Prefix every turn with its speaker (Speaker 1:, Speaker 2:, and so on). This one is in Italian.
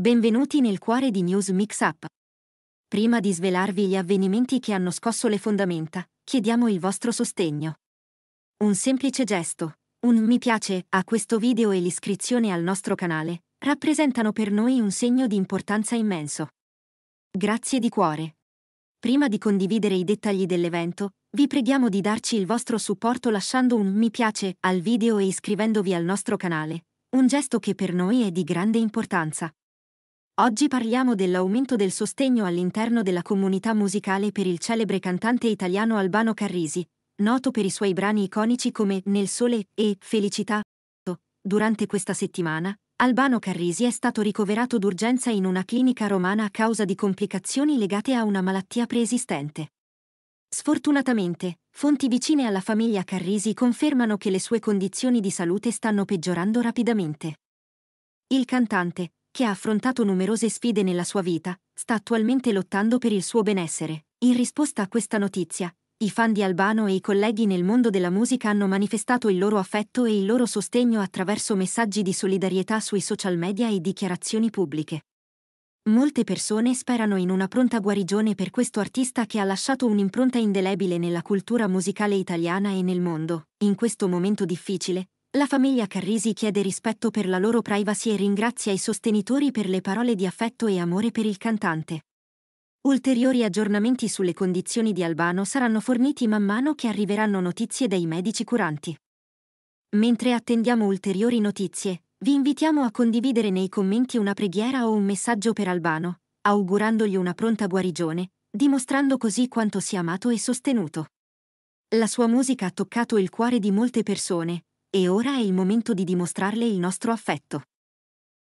Speaker 1: Benvenuti nel cuore di News Mixup. Prima di svelarvi gli avvenimenti che hanno scosso le fondamenta, chiediamo il vostro sostegno. Un semplice gesto, un mi piace a questo video e l'iscrizione al nostro canale, rappresentano per noi un segno di importanza immenso. Grazie di cuore. Prima di condividere i dettagli dell'evento, vi preghiamo di darci il vostro supporto lasciando un mi piace al video e iscrivendovi al nostro canale, un gesto che per noi è di grande importanza. Oggi parliamo dell'aumento del sostegno all'interno della comunità musicale per il celebre cantante italiano Albano Carrisi, noto per i suoi brani iconici come Nel sole e Felicità. Durante questa settimana, Albano Carrisi è stato ricoverato d'urgenza in una clinica romana a causa di complicazioni legate a una malattia preesistente. Sfortunatamente, fonti vicine alla famiglia Carrisi confermano che le sue condizioni di salute stanno peggiorando rapidamente. Il cantante, che ha affrontato numerose sfide nella sua vita, sta attualmente lottando per il suo benessere. In risposta a questa notizia, i fan di Albano e i colleghi nel mondo della musica hanno manifestato il loro affetto e il loro sostegno attraverso messaggi di solidarietà sui social media e dichiarazioni pubbliche. Molte persone sperano in una pronta guarigione per questo artista che ha lasciato un'impronta indelebile nella cultura musicale italiana e nel mondo. In questo momento difficile, la famiglia Carrisi chiede rispetto per la loro privacy e ringrazia i sostenitori per le parole di affetto e amore per il cantante. Ulteriori aggiornamenti sulle condizioni di Albano saranno forniti man mano che arriveranno notizie dai medici curanti. Mentre attendiamo ulteriori notizie, vi invitiamo a condividere nei commenti una preghiera o un messaggio per Albano, augurandogli una pronta guarigione, dimostrando così quanto sia amato e sostenuto. La sua musica ha toccato il cuore di molte persone, e ora è il momento di dimostrarle il nostro affetto.